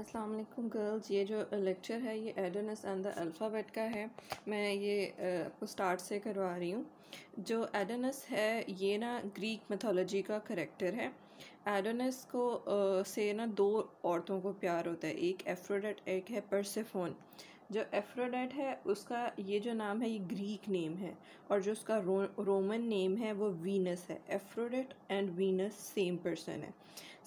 अस्सलाम वालेकुम गर्ल्स ये जो लेक्चर है ये एडोनस एंड द अल्फ़ाबेट का है मैं ये आपको स्टार्ट से करवा रही हूँ जो एडोनस है ये ना ग्रीक मैथोलॉजी का करेक्टर है एडोनस को आ, से ना दो औरतों को प्यार होता है एक एफ्रोडेट एक है परसेफोन जो एफ्रोडेट है उसका ये जो नाम है ये ग्रीक नेम है और जो उसका रो, रोमन नेम है वो वीनस है Aphrodite and Venus same person है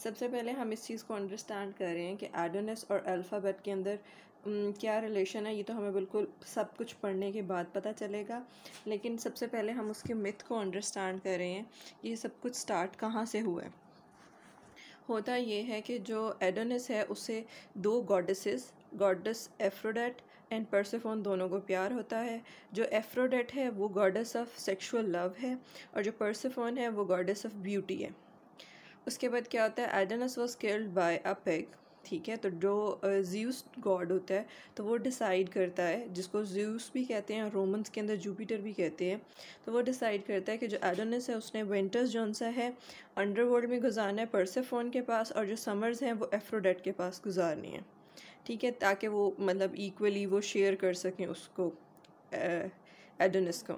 सबसे पहले हम इस चीज़ को अंडरस्टैंड कर रहे हैं कि एडोनस और अल्फ़ाबेट के अंदर क्या रिलेशन है ये तो हमें बिल्कुल सब कुछ पढ़ने के बाद पता चलेगा लेकिन सबसे पहले हम उसके मिथ को अंडरस्टैंड कर रहे हैं ये सब कुछ स्टार्ट कहाँ से हुआ है होता ये है कि जो एडोनिस है उसे दो goddesses goddess Aphrodite and Persephone दोनों को प्यार होता है जो एफ्रोडेट है वो गॉडेस ऑफ सेक्सुअल लव है और जो परसेफोन है वो गॉडेस ऑफ ब्यूटी है उसके बाद क्या होता है Adonis was killed by a pig ठीक है तो जो ज्यूस गॉड होता है तो वो डिसाइड करता है जिसको ज्यूस भी कहते हैं रोमन्स के अंदर जुपिटर भी कहते हैं तो वो डिसाइड करता है कि जो एडोनिस है उसने विंटर्स जौन सा है अंडरवर्ल्ड में गुजारना है परसेफोन के पास और जो समर्स हैं वो एफ्रोडेट के पास गुजारनी है ठीक है ताकि वो मतलब इक्वली वो शेयर कर सकें उसको एडनस को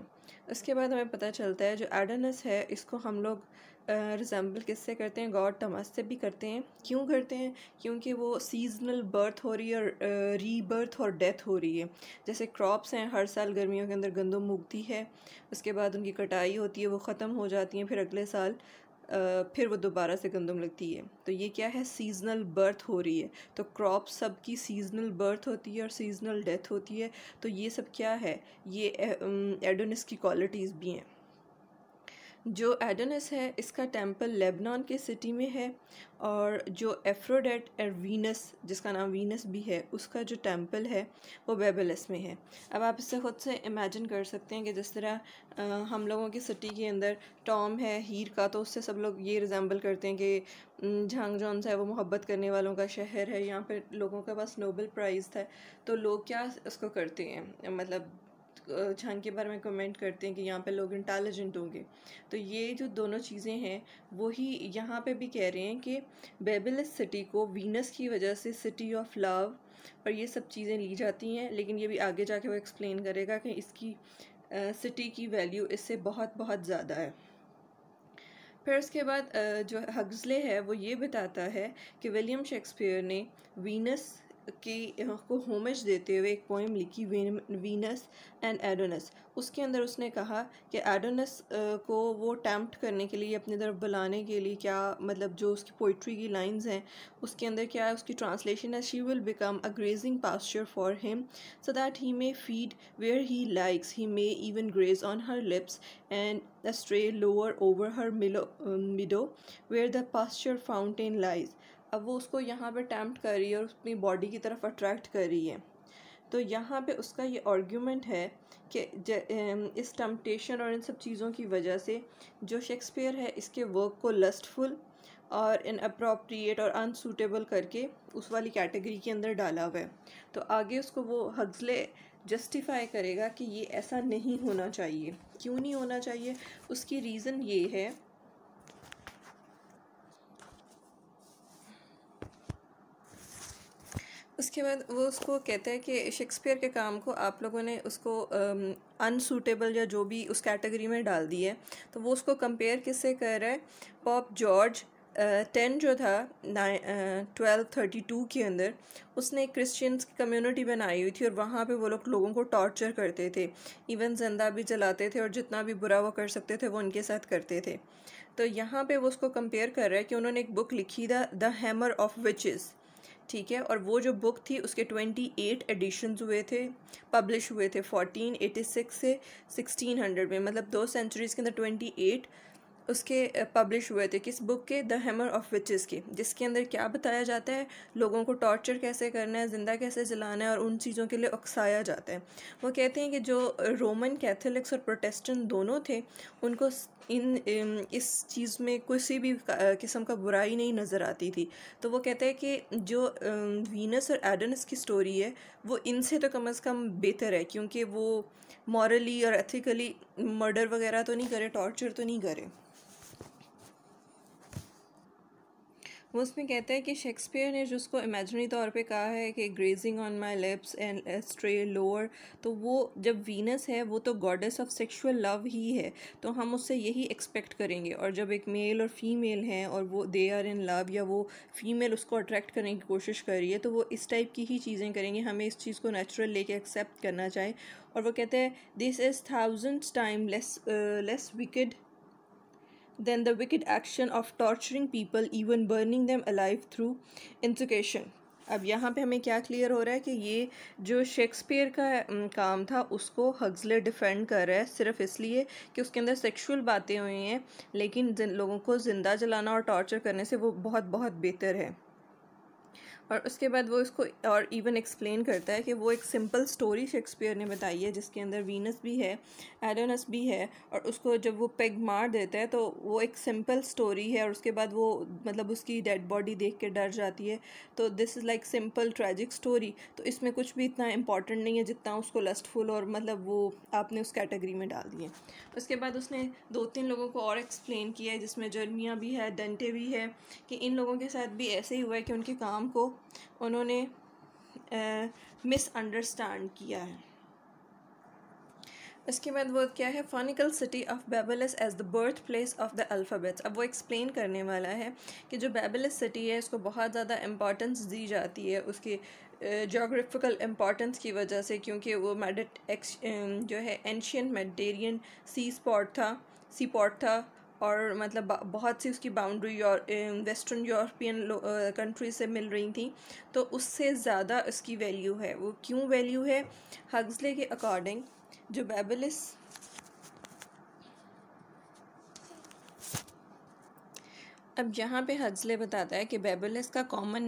उसके बाद हमें पता चलता है जो एडनस है इसको हम लोग रिजम्बल किससे करते हैं गॉड टमस से भी करते हैं क्यों करते हैं क्योंकि वो सीजनल बर्थ हो रही है और रीबर्थ और डेथ हो रही है जैसे क्रॉप्स हैं हर साल गर्मियों के अंदर गंदम उगती है उसके बाद उनकी कटाई होती है वो ख़त्म हो जाती हैं फिर अगले साल फिर वो दोबारा से गंदम लगती है तो ये क्या है सीजनल बर्थ हो रही है तो क्रॉप सब की सीजनल बर्थ होती है और सीजनल डेथ होती है तो ये सब क्या है ये एडोनिस की क्वालिटीज़ भी हैं जो एडनस है इसका टेंपल लेबनान के सिटी में है और जो एफ्रोडेट एर वीनस जिसका नाम वीनस भी है उसका जो टेंपल है वो बेबलस में है अब आप इससे ख़ुद से इमेजिन कर सकते हैं कि जिस तरह आ, हम लोगों की सिटी के अंदर टॉम है हीर का तो उससे सब लोग ये रिजेंबल करते हैं कि झांग जॉन्स है वो मोहब्बत करने वालों का शहर है यहाँ पर लोगों के पास नोबल प्राइज़ था तो लोग क्या उसको करते हैं मतलब छंग के बारे में कमेंट करते हैं कि यहाँ पे लोग इंटेलिजेंट होंगे तो ये जो दोनों चीज़ें हैं वही यहाँ पे भी कह रहे हैं कि बेबिल सिटी को वीनस की वजह से सिटी ऑफ लव पर ये सब चीज़ें ली जाती हैं लेकिन ये भी आगे जाके वो एक्सप्लेन करेगा कि इसकी सिटी की वैल्यू इससे बहुत बहुत ज़्यादा है फिर उसके बाद जो हग्जले है वो ये बताता है कि विलियम शेक्सपियर ने वीनस की को होमेज देते हुए एक पोइम लिखी वीनस एंड एडोनस उसके अंदर उसने कहा कि एडोनस को वो टैम्प्ट करने के लिए अपनी तरफ बुलाने के लिए क्या मतलब जो उसकी पोइट्री की लाइंस हैं उसके अंदर क्या है उसकी ट्रांसलेशन है she will become a grazing pasture for him so that he may feed where he likes he may even graze on her lips and a lower over her mellow meadow where the pasture fountain lies अब वो उसको यहाँ पे टैम्प्ट कर रही है और अपनी बॉडी की तरफ अट्रैक्ट कर रही है तो यहाँ पे उसका ये आर्ग्यूमेंट है कि इस टम्पटेशन और इन सब चीज़ों की वजह से जो शेक्सपियर है इसके वर्क को लस्टफुल और इन अप्रोप्रिएट और अनसूटेबल करके उस वाली कैटेगरी के अंदर डाला हुआ है तो आगे उसको वो हजले जस्टिफाई करेगा कि ये ऐसा नहीं होना चाहिए क्यों नहीं होना चाहिए उसकी रीज़न ये है उसके बाद वो उसको कहते हैं कि शेक्सपियर के काम को आप लोगों ने उसको अनसूटेबल या जो भी उस कैटेगरी में डाल दी है तो वो उसको कंपेयर किससे कर रहा है पॉप जॉर्ज टेन जो था ट्वेल्व थर्टी टू के अंदर उसने एक क्रिश्चियंस की कम्युनिटी बनाई हुई थी और वहाँ पे वो लोग लोगों को टॉर्चर करते थे इवन जिंदा भी जलाते थे और जितना भी बुरा वो कर सकते थे वो उनके साथ करते थे तो यहाँ पे वो उसको कंपेयर कर रहा है कि उन्होंने एक बुक लिखी the the hammer of witches ठीक है और वो जो बुक थी उसके ट्वेंटी एट एडिशन्स हुए थे पब्लिश हुए थे फोर्टीन एटी सिक्स से सिक्सटीन हंड्रेड में मतलब दो सेंचुरीज़ के अंदर ट्वेंटी एट उसके पब्लिश हुए थे किस बुक के द हैमर ऑफ विचेस के जिसके अंदर क्या बताया जाता है लोगों को टॉर्चर कैसे करना है ज़िंदा कैसे जलाना है और उन चीज़ों के लिए उकसाया जाता है वो कहते हैं कि जो रोमन कैथोलिक्स और प्रोटेस्टेंट दोनों थे उनको इन इस चीज़ में किसी भी किस्म का बुराई नहीं नज़र आती थी तो वो कहते हैं कि जो वीनस और एडनस की स्टोरी है वो इनसे तो कम अज़ कम बेहतर है क्योंकि वो मॉरली और एथिकली मर्डर वगैरह तो नहीं करे टॉर्चर तो नहीं करे वो उसमें कहते हैं कि शेक्सपियर ने जिसको इमेजनरी तौर पे कहा है कि grazing on my lips and stray lower तो वो जब वीनस है वो तो गॉडेस ऑफ सेक्शुअल लव ही है तो हम उससे यही एक्सपेक्ट करेंगे और जब एक मेल और फीमेल हैं और वो दे आर इन लव या वो फीमेल उसको अट्रैक्ट करने की कोशिश कर रही है तो वो इस टाइप की ही चीज़ें करेंगे हमें इस चीज़ को नेचुरल लेके एक्सेप्ट करना चाहिए और वो कहते हैं this is thousand time less less wicked than the wicked action of torturing people even burning them alive through इंसुकेशन अब यहाँ पे हमें क्या क्लियर हो रहा है कि ये जो शेक्सपियर का काम था उसको हग्जले डिफेंड कर रहा है सिर्फ इसलिए कि उसके अंदर सेक्सुअल बातें हुई हैं लेकिन जिन लोगों को ज़िंदा जलाना और टॉर्चर करने से वो बहुत बहुत बेहतर है और उसके बाद वो इसको और इवन एक्सप्लेन करता है कि वो एक सिंपल स्टोरी शेक्सपियर ने बताई है जिसके अंदर वीनस भी है एडोनस भी है और उसको जब वो पेग मार देता है तो वो एक सिंपल स्टोरी है और उसके बाद वो मतलब उसकी डेड बॉडी देख के डर जाती है तो this is like simple tragic story तो इसमें कुछ भी इतना इंपॉर्टेंट नहीं है जितना उसको लस्टफुल और मतलब वो आपने उस कैटेगरी में डाल दिए उसके बाद उसने दो तीन लोगों को और एक्सप्लेन किया है जिसमें जर्मिया भी है डेंटे भी है कि इन लोगों के साथ भी ऐसे ही हुआ है कि उनके काम को उन्होंने मिसअंडरस्टैंड किया है इसके बाद वो क्या है Phoenician city of Byblos as the birth place of the alphabets अब वो एक्सप्लेन करने वाला है कि जो बेबलस सिटी है इसको बहुत ज़्यादा इम्पॉर्टेंस दी जाती है उसके जोग्राफिकल इम्पॉर्टेंस की वजह से क्योंकि वो मेडिट जो है एनशियन मेडिटेरियन सी स्पॉट था सी पॉट था और मतलब बहुत सी उसकी बाउंड्री और वेस्टर्न यूरोपियन कंट्री से मिल रही थी तो उससे ज़्यादा उसकी वैल्यू है वो क्यों वैल्यू है हग्सले के अकॉर्डिंग जो बेबलिस अब यहाँ पे हजले बताता है कि बेबलस का कॉमन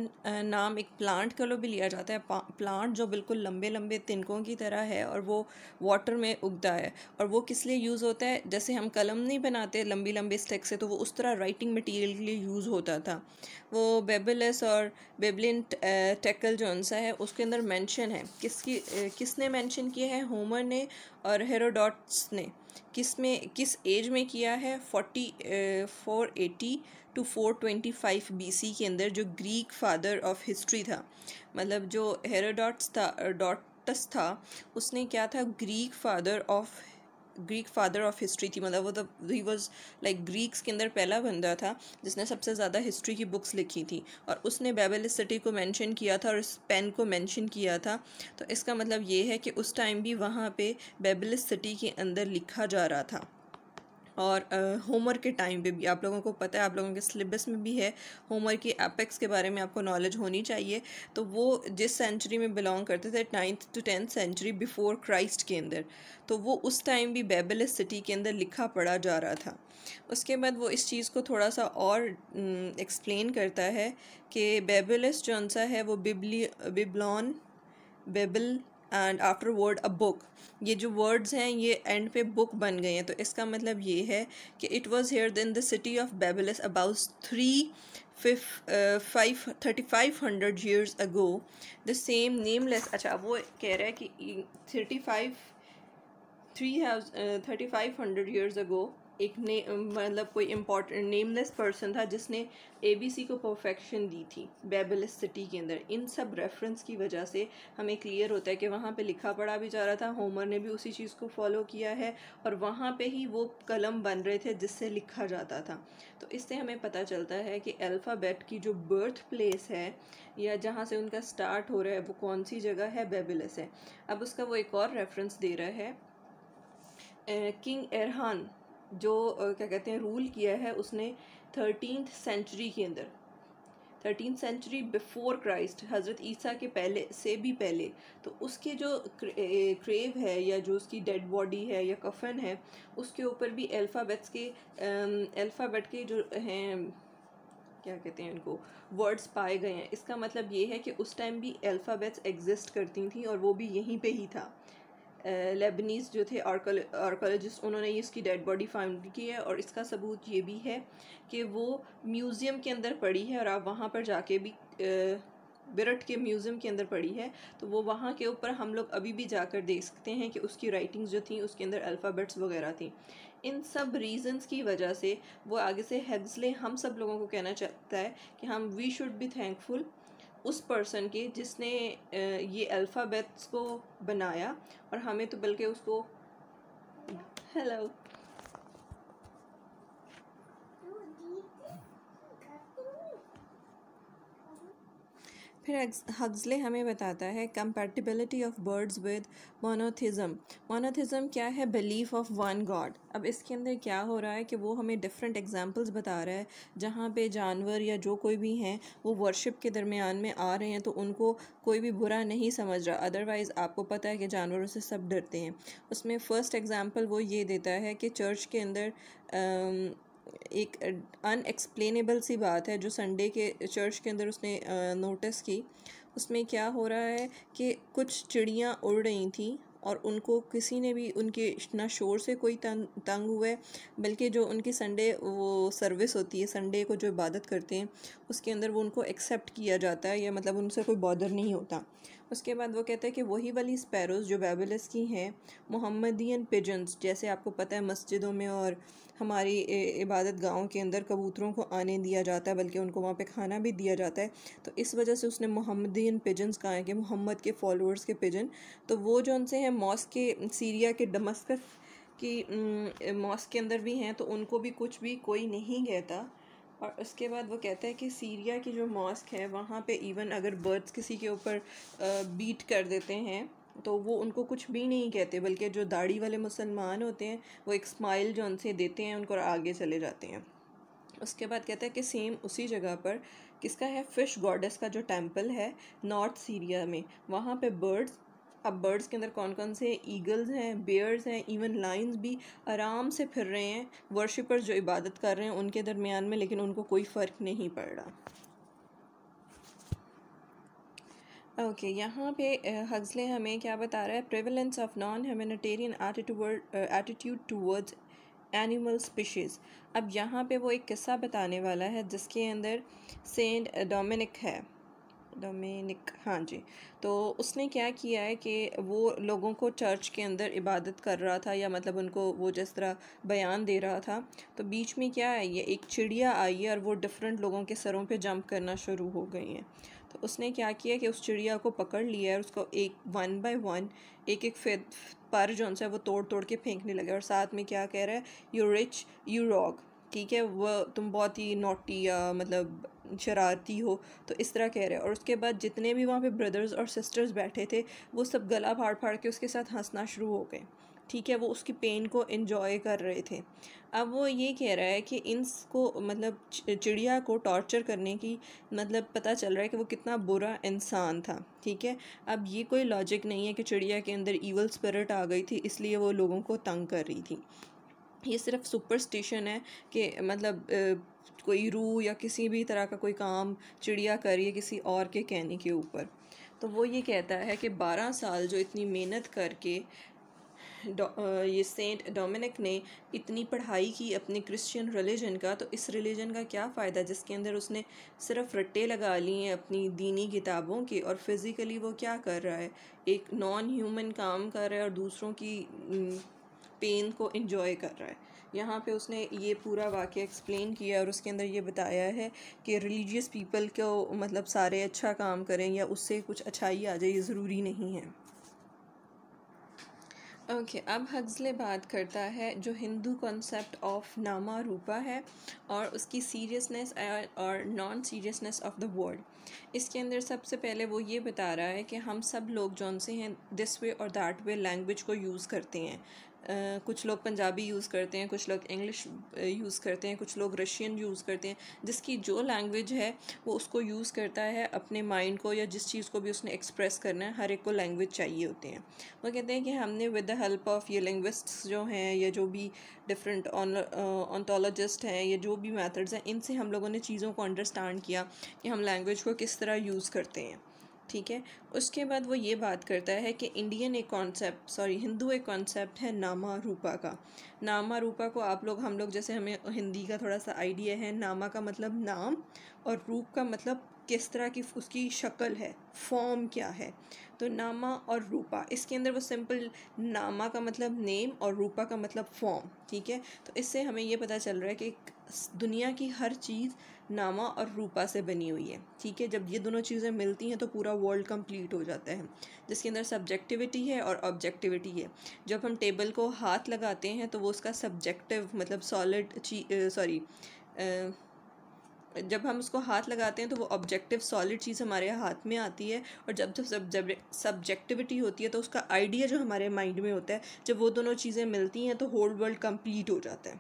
नाम एक प्लांट के लो भी लिया जाता है प्लांट जो बिल्कुल लंबे लंबे तिनकों की तरह है और वो वाटर में उगता है और वो किस लिए यूज़ होता है जैसे हम कलम नहीं बनाते लंबी लंबे स्टेक से तो वो उस तरह राइटिंग मटेरियल के लिए यूज़ होता था वो बेबलस और बेबलिन टेकल जो सा है उसके अंदर मैंशन है किसकी किसने मैंशन किया है होमर ने और हेरोडोट्स ने किस में किस एज में किया है forty four eighty two 425 BC के अंदर जो ग्रीक फादर ऑफ हिस्ट्री था मतलब जो हेरोडोट्स था डॉटस था उसने क्या था Greek father of Greek father of history थी मतलब वो तो ही वॉज लाइक ग्रीक्स के अंदर पहला बंदा था जिसने सबसे ज़्यादा हिस्ट्री की बुक्स लिखी थी और उसने बेबल सिटी को मेंशन किया था और स्पेन को मेंशन किया था तो इसका मतलब ये है कि उस टाइम भी वहाँ पे बेबल सिटी के अंदर लिखा जा रहा था और होमवर्क के टाइम पे भी आप लोगों को पता है आप लोगों के सिलेबस में भी है होमवर्क की एपेक्स के बारे में आपको नॉलेज होनी चाहिए तो वो जिस सेंचुरी में बिलोंग करते थे ninth to tenth century before Christ के अंदर तो वो उस टाइम भी बेबल सिटी के अंदर लिखा पढ़ा जा रहा था उसके बाद वो इस चीज़ को थोड़ा सा और एक्सप्लेन करता है कि बेबलस जो सा है वो बिबली biblion Babel and after word a book ये जो वर्ड्स हैं ये एंड पे बुक बन गए हैं तो इसका मतलब ये है कि it was here in the city of Byblos about three thirty five hundred years ago the same nameless अच्छा वो कह रहा है कि thirty five three thirty five hundred years ago एक ने मतलब कोई इम्पोर्टेंट नेमलेस पर्सन था जिसने ए बी सी को परफेक्शन दी थी बेबलिस सिटी के अंदर इन सब रेफरेंस की वजह से हमें क्लियर होता है कि वहाँ पे लिखा पढ़ा भी जा रहा था होमर ने भी उसी चीज़ को फॉलो किया है और वहाँ पे ही वो कलम बन रहे थे जिससे लिखा जाता था तो इससे हमें पता चलता है कि अल्फ़ाबेट की जो बर्थ प्लेस है या जहाँ से उनका स्टार्ट हो रहा है वो कौन सी जगह है बेबलिस है अब उसका वो एक और रेफरेंस दे रहा है किंग एरहान जो क्या कहते हैं रूल किया है उसने थर्टीन सेंचुरी के अंदर थर्टीन सेंचुरी बिफोर क्राइस्ट हज़रत ईसा के पहले से भी पहले तो उसके जो क्रेव है या जो उसकी डेड बॉडी है या कफन है उसके ऊपर भी अल्फ़ाबेट्स के अल्फ़ाबेट के जो हैं क्या कहते हैं उनको वर्ड्स पाए गए हैं इसका मतलब ये है कि उस टाइम भी अल्फ़ाबेट्स एग्जिस्ट करती थी और वो भी यहीं पे ही था लेबनीज़ जो थे आर्कोलॉजिस्ट उन्होंने इसकी डेड बॉडी फाउंड की है और इसका सबूत ये भी है कि वो म्यूज़ियम के अंदर पड़ी है और आप वहाँ पर जाके भी बिरट के म्यूज़ियम के अंदर पड़ी है तो वो वहाँ के ऊपर हम लोग अभी भी जाकर देख सकते हैं कि उसकी राइटिंग्स जो थी उसके अंदर अल्फ़ाबेट्स वगैरह थी इन सब रीजंस की वजह से वो आगे से हेब्सले हम सब लोगों को कहना चाहता है कि हम वी शुड बी थैंकफुल उस पर्सन की जिसने ये अल्फ़ाबेट्स को बनाया और हमें तो बल्कि उसको हेलो फिर हग्जले हमें बताता है compatibility of birds with monotheism monotheism क्या है बिलीफ ऑफ वन गॉड अब इसके अंदर क्या हो रहा है कि वो हमें डिफरेंट एग्जांपल्स बता रहा है जहाँ पे जानवर या जो कोई भी हैं वो वर्शिप के दरमियान में आ रहे हैं तो उनको कोई भी बुरा नहीं समझ रहा अदरवाइज़ आपको पता है कि जानवरों से सब डरते हैं उसमें फ़र्स्ट एग्ज़ाम्पल वो ये देता है कि चर्च के अंदर एक अनएक्सप्लेनेबल सी बात है जो संडे के चर्च के अंदर उसने नोटिस की उसमें क्या हो रहा है कि कुछ चिड़ियाँ उड़ रही थी और उनको किसी ने भी उनके ना शोर से कोई तंग तंग हुआ है बल्कि जो उनकी संडे वो सर्विस होती है संडे को जो इबादत करते हैं उसके अंदर वो उनको एक्सेप्ट किया जाता है या मतलब उनसे कोई बॉदर नहीं होता उसके बाद वो कहते हैं कि वही वाली स्पैरोज जो बैबलस की हैं मोहम्मदियन पिजन्स जैसे आपको पता है मस्जिदों में और हमारी इबादत गाहों के अंदर कबूतरों को आने दिया जाता है बल्कि उनको वहाँ पे खाना भी दिया जाता है तो इस वजह से उसने मोहम्मदियन पिजन्स कहा है कि मोहम्मद के फॉलोअर्स के पिजन तो वो जो उनसे हैं मॉस्क के सीरिया के डमस्कस की मॉस्क के अंदर भी हैं तो उनको भी कुछ भी कोई नहीं कहता और उसके बाद वो कहता है कि सीरिया की जो मॉस्क है वहाँ पे इवन अगर बर्ड्स किसी के ऊपर बीट कर देते हैं तो वो उनको कुछ भी नहीं कहते बल्कि जो दाढ़ी वाले मुसलमान होते हैं वो एक स्माइल जो उनसे देते हैं उनको आगे चले जाते हैं उसके बाद कहता है कि सेम उसी जगह पर किसका है फ़िश गॉडेस का जो टेम्पल है नॉर्थ सीरिया में वहाँ पे बर्ड्स अब बर्ड्स के अंदर कौन कौन से ईगल्स हैं बेयर्स हैं इवन लाइन्स भी आराम से फिर रहे हैं वर्शिपर्स जो इबादत कर रहे हैं उनके दरमियान में लेकिन उनको कोई फ़र्क नहीं पड़ रहा ओके okay, यहाँ पे हज़ले हमें क्या बता रहा है prevalence of non humanitarian attitude towards animal species अब यहाँ पे वो एक किस्सा बताने वाला है जिसके अंदर सेंट डोमिनिक है डोमिनिक हाँ जी तो उसने क्या किया है कि वो लोगों को चर्च के अंदर इबादत कर रहा था या मतलब उनको वो जिस तरह बयान दे रहा था तो बीच में क्या है ये एक चिड़िया आई है और वो डिफरेंट लोगों के सरों पे जंप करना शुरू हो गई है तो उसने क्या किया कि उस चिड़िया को पकड़ लिया और उसको एक वन बाय वन एक एक फे पर जो है वो तोड़ तोड़ के फेंकने लगे और साथ में क्या कह रहा है यू रिच यू रॉग ठीक है वह तुम बहुत ही नोटी या मतलब शरारती हो तो इस तरह कह रहे हैं और उसके बाद जितने भी वहाँ पे ब्रदर्स और सिस्टर्स बैठे थे वो सब गला फाड़ फाड़ के उसके साथ हंसना शुरू हो गए ठीक है वो उसकी पेन को इन्जॉय कर रहे थे अब वो ये कह रहा है कि इनको मतलब चिड़िया को टॉर्चर करने की मतलब पता चल रहा है कि वो कितना बुरा इंसान था ठीक है अब ये कोई लॉजिक नहीं है कि चिड़िया के अंदर ईवल स्पिरिट आ गई थी इसलिए वो लोगों को तंग कर रही थी ये सिर्फ सुपरस्टिशन है कि मतलब कोई रू या किसी भी तरह का कोई काम चिड़िया कर या किसी और के कहने के ऊपर तो वो ये कहता है कि बारह साल जो इतनी मेहनत करके ये सेंट डोमिनिक ने इतनी पढ़ाई की अपने क्रिश्चियन रिलीजन का तो इस रिलीजन का क्या फ़ायदा जिसके अंदर उसने सिर्फ रट्टे लगा लिए हैं अपनी दीनी किताबों के और फिज़िकली वो क्या कर रहा है एक नॉन ह्यूमन काम कर रहा है और दूसरों की पेन को इन्जॉय कर रहा है यहाँ पे उसने ये पूरा वाक्य एक्सप्लेन किया और उसके अंदर ये बताया है कि रिलीजियस पीपल को मतलब सारे अच्छा काम करें या उससे कुछ अच्छाई आ जाए ये ज़रूरी नहीं है ओके okay, अब हग्सले बात करता है जो हिंदू कॉन्सेप्ट ऑफ नामा रूपा है और उसकी सीरियसनेस और non seriousness of the world इसके अंदर सबसे पहले वो ये बता रहा है कि हम सब लोग जौन से हैं दिस वे और दैट वे लैंग्वेज को यूज़ करते हैं कुछ लोग पंजाबी यूज़ करते हैं कुछ लोग इंग्लिश यूज़ करते हैं कुछ लोग रशियन यूज़ करते हैं जिसकी जो लैंग्वेज है वो उसको यूज़ करता है अपने माइंड को या जिस चीज़ को भी उसने एक्सप्रेस करना है हर एक को लैंग्वेज चाहिए होती हैं वो कहते हैं कि हमने विद द हेल्प ऑफ़ ये लिंग्विस्ट्स जो हैं या जो भी डिफरेंट ऑनटोलॉजिस्ट हैं या जो भी मैथड्स हैं इनसे हम लोगों ने चीज़ों को अंडरस्टैंड किया कि हम लैंग्वेज को किस तरह यूज़ करते हैं ठीक है उसके बाद वो ये बात करता है कि इंडियन एक कॉन्सेप्ट सॉरी हिंदू एक कॉन्सेप्ट है नामा रूपा का नामा रूपा को आप लोग हम लोग जैसे हमें हिंदी का थोड़ा सा आइडिया है नामा का मतलब नाम और रूप का मतलब किस तरह की उसकी शक्ल है फॉर्म क्या है तो नामा और रूपा इसके अंदर वो सिंपल नामा का मतलब नेम और रूपा का मतलब फॉर्म ठीक है तो इससे हमें ये पता चल रहा है कि दुनिया की हर चीज़ नामा और रूपा से बनी हुई है ठीक है जब ये दोनों चीज़ें मिलती हैं तो पूरा वर्ल्ड कंप्लीट हो जाता है जिसके अंदर सब्जेक्टिविटी है और ऑब्जेक्टिविटी है जब हम टेबल को हाथ लगाते हैं तो वो उसका सब्जेक्टिव मतलब सॉलिड ची सॉरी जब हम उसको हाथ लगाते हैं तो वो ऑब्जेक्टिव सॉलिड चीज़ हमारे हाथ में आती है और जब जब सब्जेक्टिविटी होती है तो उसका आइडिया जो हमारे माइंड में होता है जब वो दोनों चीज़ें मिलती हैं तो होल वर्ल्ड कंप्लीट हो जाता है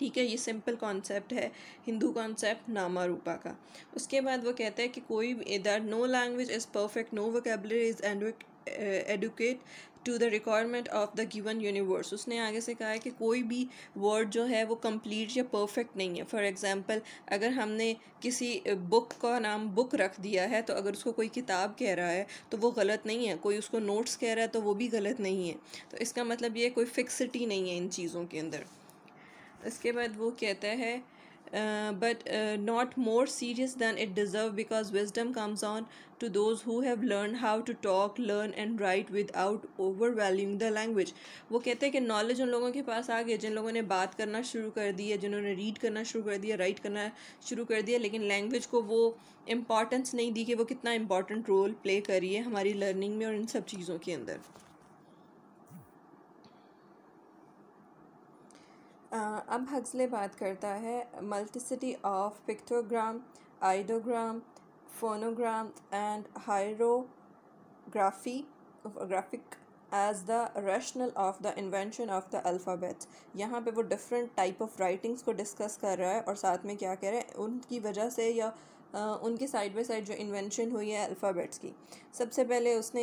ठीक है ये सिंपल कॉन्सेप्ट है हिंदू कॉन्सेप्ट नामा रूपा का उसके बाद वो कहते हैं कि कोई इधर no language is perfect no vocabulary is adequate to the requirement of the given universe उसने आगे से कहा है कि कोई भी वर्ड जो है वो कम्प्लीट या परफेक्ट नहीं है फॉर एग्ज़ाम्पल अगर हमने किसी बुक eh, का नाम बुक रख दिया है तो अगर उसको कोई किताब कह रहा है तो वो गलत नहीं है कोई उसको नोट्स कह रहा है तो वो भी गलत नहीं है तो इसका मतलब ये कोई फिक्सिटी नहीं है इन चीज़ों के अंदर इसके बाद वो कहता है but not more serious than it deserve because wisdom comes on to those who have learn how to talk learn and write without over valuing the language वो कहते हैं कि नॉलेज उन लोगों के पास आ गया जिन लोगों ने बात करना शुरू कर दी है जिन्होंने रीड करना शुरू कर दिया राइट करना शुरू कर दिया लेकिन लैंग्वेज को वो इम्पॉर्टेंस नहीं दी कि वो कितना इम्पॉर्टेंट रोल प्ले करिए हमारी लर्निंग में और इन सब चीज़ों के अंदर अब हक्सले बात करता है multiplicity of pictogram ideogram phonogram and hieroglyphic graphic as the rational of the invention of the alphabets यहाँ पे वो डिफरेंट टाइप ऑफ राइटिंग्स को डिस्कस कर रहा है और साथ में क्या कह रहे हैं उनकी वजह से या उनकी साइड बाई साइड जो इन्वेंशन हुई है अल्फ़ाबेट्स की सबसे पहले उसने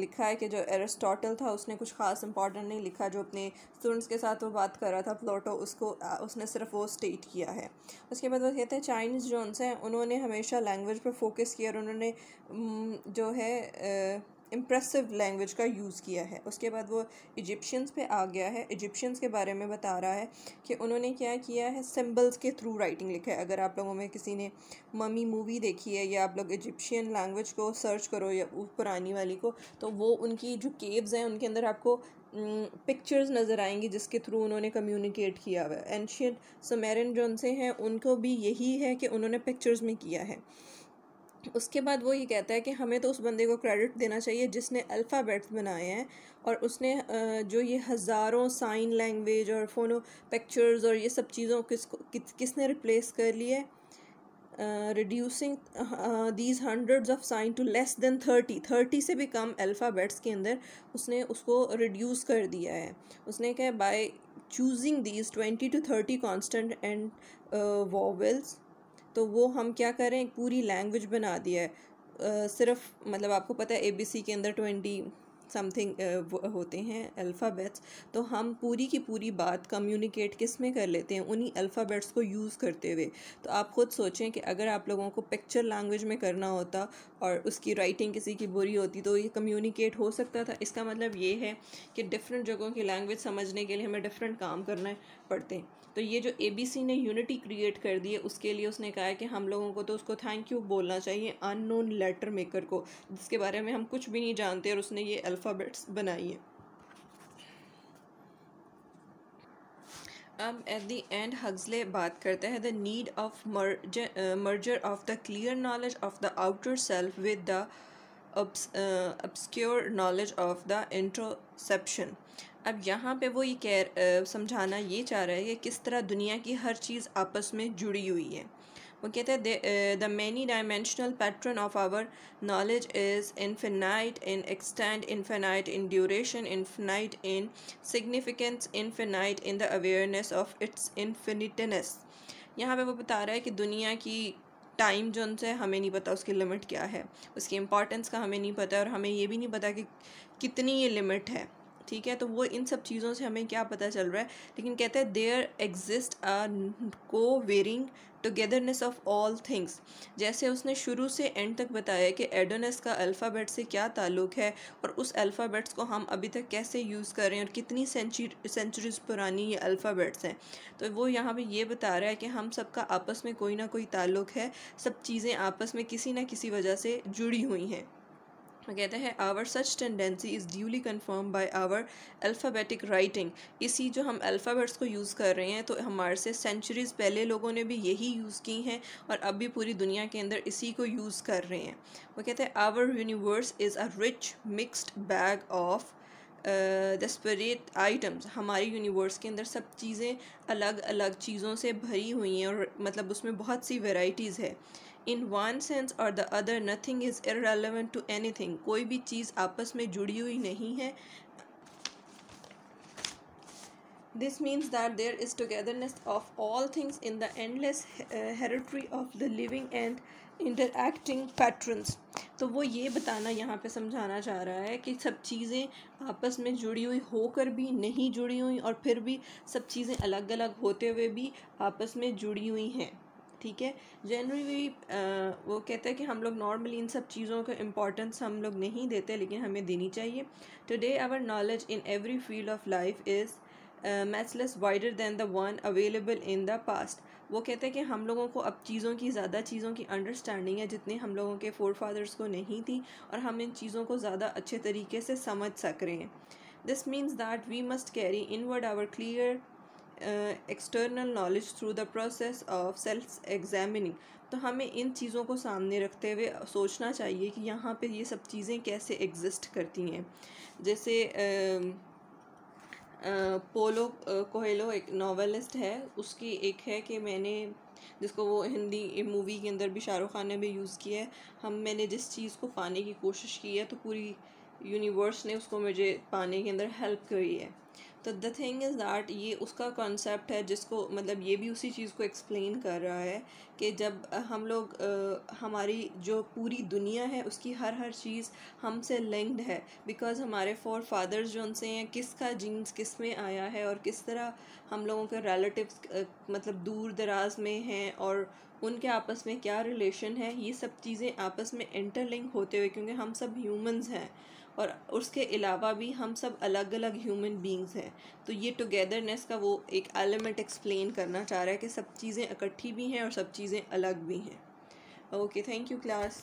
लिखा है कि जो एरिस्टोटल था उसने कुछ ख़ास इंपॉर्टेंट नहीं लिखा जो अपने स्टूडेंट्स के साथ वो बात कर रहा था प्लोटो उसको उसने सिर्फ वो स्टेट किया है उसके बाद वो कहते हैं चाइनीज़ जो हैं उन्होंने हमेशा लैंग्वेज पर फोकस किया और उन्होंने जो है इम्प्रेसिव लैंग्वेज का यूज़ किया है उसके बाद वो इजिप्शियंस पे आ गया है इजिप्शियंस के बारे में बता रहा है कि उन्होंने क्या किया है सिम्बल्स के थ्रू राइटिंग लिखा है अगर आप लोगों में किसी ने मम्मी मूवी देखी है या आप लोग इजिप्शियन लैंग्वेज को सर्च करो या पुरानी वाली को तो वो उनकी जो केव्स हैं उनके अंदर आपको पिक्चर्स नज़र आएंगी जिसके थ्रू उन्होंने कम्युनिकेट किया हुआ है एनशियट जो उनसे हैं उनको भी यही है कि उन्होंने पिक्चर्स में किया है उसके बाद वो ये कहता है कि हमें तो उस बंदे को क्रेडिट देना चाहिए जिसने अल्फ़ाबेट्स बनाए हैं और उसने जो ये हज़ारों साइन लैंग्वेज और फोनो पिक्चर्स और ये सब चीज़ों किस कि, किसने रिप्लेस कर लिए reducing these hundreds of sign to less than thirty thirty से भी कम अल्फ़ाबेट्स के अंदर उसने उसको रिड्यूस कर दिया है उसने कहा by choosing these twenty to thirty constant and vowels तो वो हम क्या करें एक पूरी लैंग्वेज बना दिया है सिर्फ मतलब आपको पता है एबीसी के अंदर ट्वेंटी समथिंग होते हैं अल्फ़ाबेट्स तो हम पूरी की पूरी बात कम्युनिकेट किस में कर लेते हैं उन्हीं अल्फ़ाबेट्स को यूज़ करते हुए तो आप ख़ुद सोचें कि अगर आप लोगों को पिक्चर लैंग्वेज में करना होता और उसकी राइटिंग किसी की बुरी होती तो ये कम्युनिकेट हो सकता था इसका मतलब ये है कि डिफरेंट जगहों की लैंग्वेज समझने के लिए हमें डिफरेंट काम करने पड़ते हैं तो ये जो ए बी सी ने यूनिटी क्रिएट कर दी है उसके लिए उसने कहा है कि हम लोगों को तो उसको थैंक यू बोलना चाहिए नोन लेटर मेकर को जिसके बारे में हम कुछ भी नहीं जानते और उसने ये अल्फ़ाबेट्स बनाइए अब एट दी एंड हग्जले बात करते हैं the need of merger of the clear knowledge of the outer self with the obscure knowledge of the introspection अब यहाँ पे वो ये कह uh, समझाना ये चाह रहा है कि किस तरह दुनिया की हर चीज़ आपस में जुड़ी हुई है वो कहते हैं the many dimensional pattern of our knowledge is infinite in extend infinite in duration infinite in significance infinite in the awareness of its infiniteness यहाँ पे वो बता रहा है कि दुनिया की टाइम जो उनसे हमें नहीं पता उसकी लिमिट क्या है उसकी इम्पॉर्टेंस का हमें नहीं पता और हमें ये भी नहीं पता कि कितनी ये लिमिट है ठीक है तो वो इन सब चीज़ों से हमें क्या पता चल रहा है लेकिन कहते हैं there exist a cohering togetherness of all things जैसे उसने शुरू से एंड तक बताया कि एडोनस का अल्फ़ाबेट से क्या ताल्लुक़ है और उस अल्फ़ाबेट्स को हम अभी तक कैसे यूज़ कर रहे हैं और कितनी सेंचुरीज पुरानी ये अल्फ़ाबेट्स हैं तो वो यहाँ पर ये बता रहा है कि हम सबका आपस में कोई ना कोई ताल्लुक़ है सब चीज़ें आपस में किसी ना किसी वजह से जुड़ी हुई हैं वो कहते हैं our such tendency is duly confirm by our alphabetic writing इसी जो हम अल्फ़ाबेट्स को यूज़ कर रहे हैं तो हमारे से सेंचुरीज़ पहले लोगों ने भी यही यूज़ की हैं और अब भी पूरी दुनिया के अंदर इसी को यूज़ कर रहे हैं वो कहते हैं our universe is a rich mixed bag of disparate uh, items हमारे यूनिवर्स के अंदर सब चीज़ें अलग अलग चीज़ों से भरी हुई हैं और मतलब उसमें बहुत सी वेराइटीज़ है इन वन सेंस और the other nothing is irrelevant to anything कोई भी चीज़ आपस में जुड़ी हुई नहीं है means that that is is of all things in the the endless of the living and interacting patterns तो वो ये बताना यहाँ पे समझाना चाह रहा है कि सब चीज़ें आपस में जुड़ी हुई होकर भी नहीं जुड़ी हुई और फिर भी सब चीज़ें अलग अलग होते हुए भी आपस में जुड़ी हुई हैं ठीक है जनरली वो कहते हैं कि हम लोग नॉर्मली इन सब चीज़ों को इम्पोर्टेंस हम लोग नहीं देते लेकिन हमें देनी चाहिए today our knowledge in every field of life is matchless wider than the one available in the past वो कहते हैं कि हम लोगों को अब चीज़ों की ज़्यादा चीज़ों की अंडरस्टैंडिंग है जितने हम लोगों के फोर फादर्स को नहीं थी और हम इन चीज़ों को ज़्यादा अच्छे तरीके से समझ सक रहे हैं this means that we must carry inward our clear external knowledge through the process of self examining तो हमें इन चीज़ों को सामने रखते हुए सोचना चाहिए कि यहाँ पे ये सब चीज़ें कैसे एग्जिस्ट करती हैं जैसे um, uh, Paulo uh, Coelho एक नावलिस्ट है उसकी एक है कि मैंने जिसको वो हिंदी मूवी के अंदर भी शाहरुख खान ने भी यूज़ किया है हम मैंने जिस चीज़ को पाने की कोशिश की है तो पूरी यूनिवर्स ने उसको मुझे पाने के अंदर हेल्प करी है तो द थिंग इज़ दैट ये उसका कॉन्सेप्ट है जिसको मतलब ये भी उसी चीज़ को एक्सप्लेन कर रहा है कि जब हम लोग आ, हमारी जो पूरी दुनिया है उसकी हर हर चीज़ हमसे लिंक्ड है बिकॉज हमारे फोर फादर्स जो उनसे हैं किसका जीन्स किस में आया है और किस तरह हम लोगों के रिलेटिव्स मतलब दूर दराज में हैं और उनके आपस में क्या रिलेशन है ये सब चीज़ें आपस में इंटरलिंक होते हुए क्योंकि हम सब ह्यूमंस हैं और उसके अलावा भी हम सब अलग अलग ह्यूमन बींग्स हैं तो ये टुगेदरनेस का वो एक एलिमेंट एक्सप्लेन करना चाह रहा है कि सब चीज़ें इकट्ठी भी हैं और सब चीज़ें अलग भी हैं ओके थैंक यू क्लास